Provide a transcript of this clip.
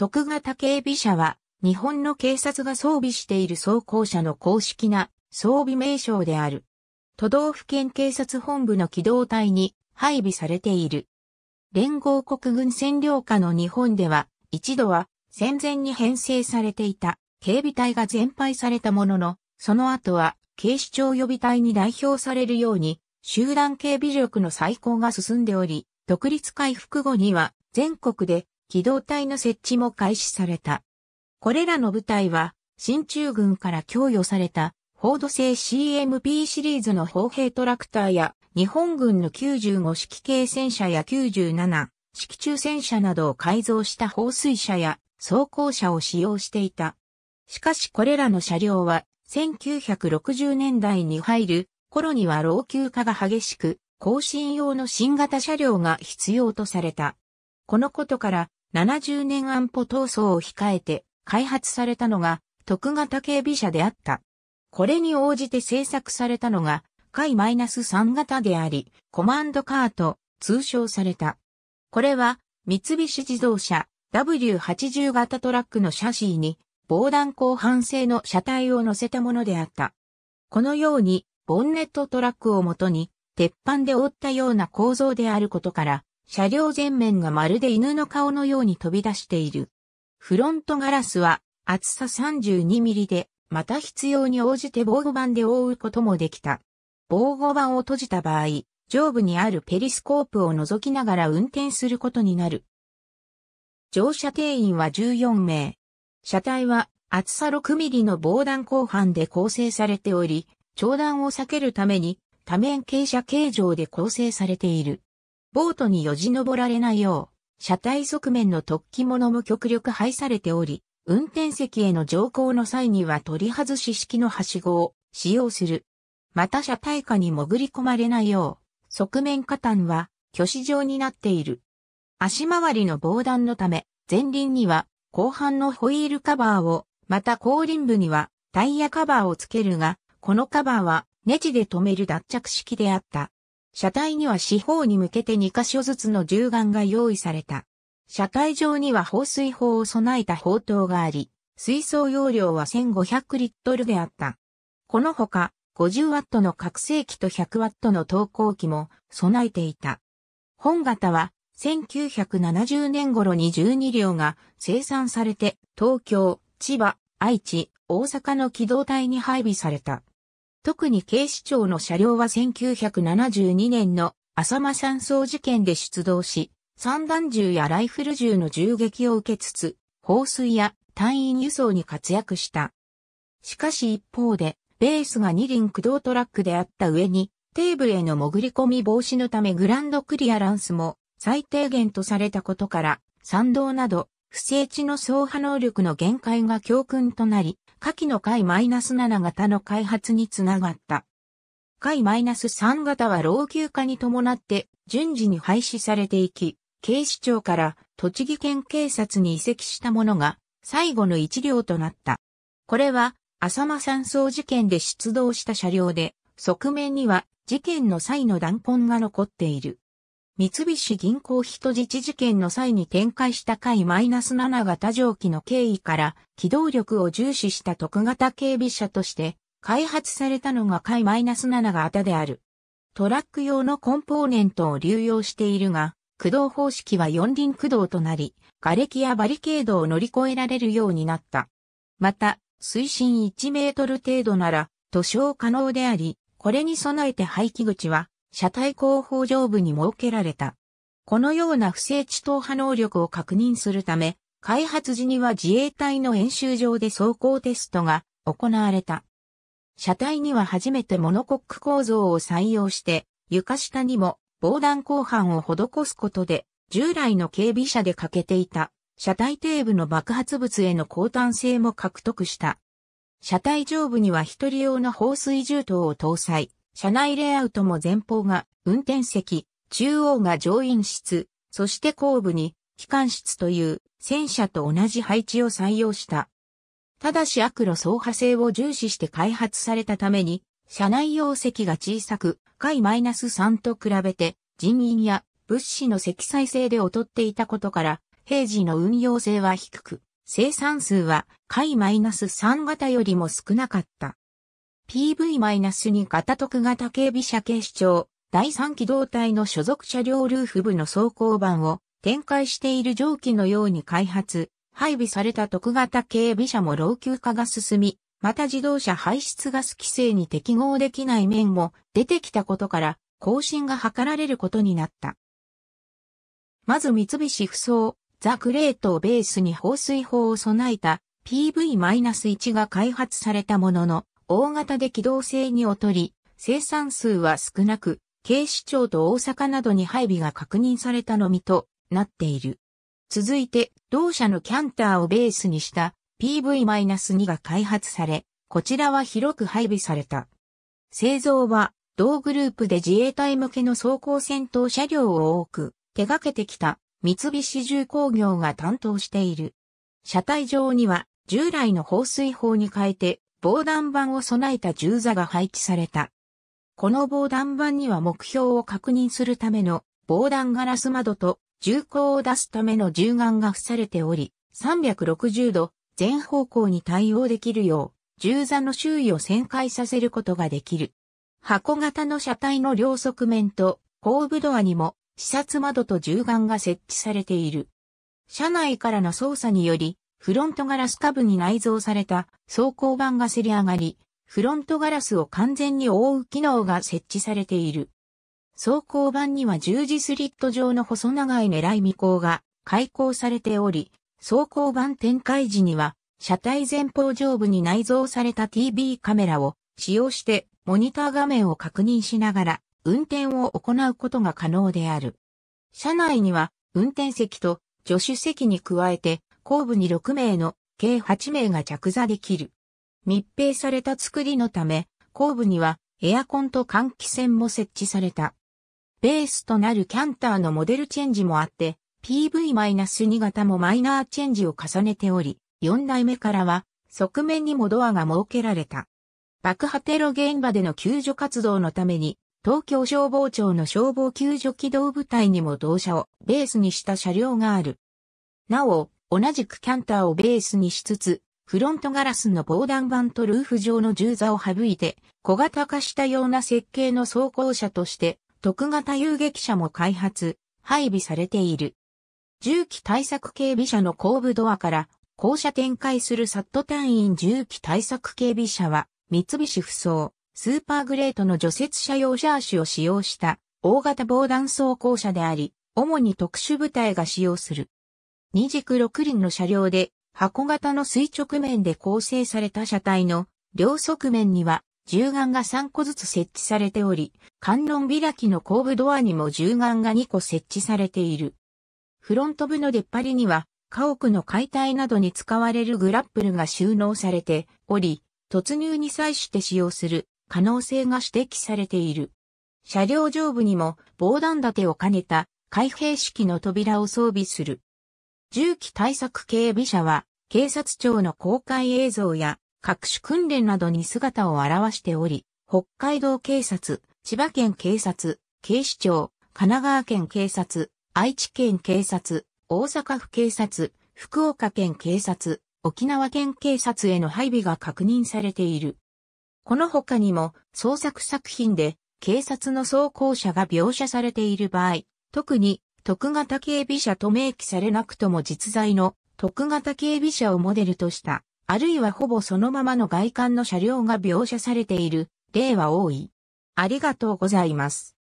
徳型警備車は、日本の警察が装備している装甲車の公式な装備名称である。都道府県警察本部の機動隊に配備されている。連合国軍占領下の日本では、一度は戦前に編成されていた警備隊が全廃されたものの、その後は警視庁予備隊に代表されるように、集団警備力の再興が進んでおり、独立回復後には全国で機動隊の設置も開始された。これらの部隊は、新中軍から供与された、フォード製 CMP シリーズの砲兵トラクターや、日本軍の95式軽戦車や97式中戦車などを改造した放水車や装甲車を使用していた。しかしこれらの車両は1960年代に入る頃には老朽化が激しく、更新用の新型車両が必要とされた。このことから70年安保闘争を控えて開発されたのが徳型警備車であった。これに応じて製作されたのが、海 -3 型であり、コマンドカート通称された。これは、三菱自動車 W80 型トラックのシャシーに、防弾鋼板製の車体を乗せたものであった。このように、ボンネットトラックをもとに、鉄板で覆ったような構造であることから、車両前面がまるで犬の顔のように飛び出している。フロントガラスは厚さ32ミリで、また必要に応じて防護板で覆うこともできた。防護板を閉じた場合、上部にあるペリスコープを覗きながら運転することになる。乗車定員は14名。車体は厚さ6ミリの防弾鋼板で構成されており、長弾を避けるために多面傾斜形状で構成されている。ボートによじ登られないよう、車体側面の突起物も極力廃されており、運転席への乗降の際には取り外し式のはしごを使用する。また車体下に潜り込まれないよう、側面下端は挙手状になっている。足回りの防弾のため、前輪には後半のホイールカバーを、また後輪部にはタイヤカバーをつけるが、このカバーはネジで止める脱着式であった。車体には四方に向けて2箇所ずつの銃眼が用意された。車体上には放水砲を備えた砲塔があり、水槽容量は1500リットルであった。このほか、50ワットの拡声器と100ワットの投光器も備えていた。本型は1970年頃に12両が生産されて東京、千葉、愛知、大阪の機動隊に配備された。特に警視庁の車両は1972年の浅間山荘事件で出動し、散弾銃やライフル銃の銃撃を受けつつ、放水や隊員輸送に活躍した。しかし一方で、ベースが二輪駆動トラックであった上に、テーブルへの潜り込み防止のためグランドクリアランスも最低限とされたことから、賛道など、不正地の走破能力の限界が教訓となり、下記のス -7 型の開発につながった。ス -3 型は老朽化に伴って順次に廃止されていき、警視庁から栃木県警察に移籍したものが最後の一両となった。これは浅間山荘事件で出動した車両で、側面には事件の際の弾痕が残っている。三菱銀行人質事件の際に展開した回 -7 型蒸気の経緯から機動力を重視した特型警備車として開発されたのが回 -7 型である。トラック用のコンポーネントを流用しているが、駆動方式は四輪駆動となり、瓦礫やバリケードを乗り越えられるようになった。また、水深1メートル程度なら、塗装可能であり、これに備えて排気口は車体後方上部に設けられた。このような不正地投破能力を確認するため、開発時には自衛隊の演習場で走行テストが行われた。車体には初めてモノコック構造を採用して、床下にも防弾鋼板を施すことで、従来の警備車で欠けていた車体底部の爆発物への抗炭性も獲得した。車体上部には一人用の放水銃刀を搭載。車内レイアウトも前方が運転席、中央が乗員室、そして後部に機関室という戦車と同じ配置を採用した。ただし悪路走破性を重視して開発されたために、車内容積が小さく、回 -3 と比べて人員や物資の積載性で劣っていたことから、平時の運用性は低く、生産数は回 -3 型よりも少なかった。PV-2 型特型警備車警視庁、第3機動隊の所属車両ルーフ部の装甲版を展開している蒸気のように開発、配備された特型警備車も老朽化が進み、また自動車排出ガス規制に適合できない面も出てきたことから、更新が図られることになった。まず三菱不走、ザ・クレートをベースに放水砲を備えた PV-1 が開発されたものの、大型で機動性に劣り、生産数は少なく、警視庁と大阪などに配備が確認されたのみとなっている。続いて、同社のキャンターをベースにした PV-2 が開発され、こちらは広く配備された。製造は、同グループで自衛隊向けの装甲戦闘車両を多く手掛けてきた三菱重工業が担当している。車体上には従来の放水砲に変えて防弾板を備えた銃座が配置された。この防弾板には目標を確認するための防弾ガラス窓と銃口を出すための銃眼が付されており、360度全方向に対応できるよう、銃座の周囲を旋回させることができる。箱型の車体の両側面と後部ドアにも視察窓と銃眼が設置されている。車内からの操作により、フロントガラス下部に内蔵された装甲板がせり上がり、フロントガラスを完全に覆う機能が設置されている。装甲板には十字スリット状の細長い狙い未行が開口されており、装甲板展開時には、車体前方上部に内蔵された TB カメラを使用してモニター画面を確認しながら運転を行うことが可能である。車内には運転席と助手席に加えて後部に6名の計8名が着座できる。密閉された作りのため、後部にはエアコンと換気扇も設置された。ベースとなるキャンターのモデルチェンジもあって、PV-2 型もマイナーチェンジを重ねており、4台目からは側面にもドアが設けられた。爆破テロ現場での救助活動のために、東京消防庁の消防救助機動部隊にも同社をベースにした車両がある。なお、同じくキャンターをベースにしつつ、フロントガラスの防弾板とルーフ状の銃座を省いて、小型化したような設計の装甲車として、特型遊撃車も開発、配備されている。重機対策警備車の後部ドアから、校舎展開するサット単員重機対策警備車は、三菱不装、スーパーグレートの除雪車用シャーシを使用した、大型防弾装甲車であり、主に特殊部隊が使用する。二軸六輪の車両で、箱型の垂直面で構成された車体の両側面には銃眼が3個ずつ設置されており、観音開きの後部ドアにも銃眼が2個設置されている。フロント部の出っ張りには、家屋の解体などに使われるグラップルが収納されており、突入に際して使用する可能性が指摘されている。車両上部にも防弾立てを兼ねた開閉式の扉を装備する銃器対策警備車は、警察庁の公開映像や各種訓練などに姿を現しており、北海道警察、千葉県警察、警視庁、神奈川県警察、愛知県警察、大阪府警察、福岡県警察、沖縄県警察への配備が確認されている。この他にも創作作品で警察の装甲車が描写されている場合、特に徳型警備車と明記されなくとも実在の徳型警備車をモデルとした、あるいはほぼそのままの外観の車両が描写されている例は多い。ありがとうございます。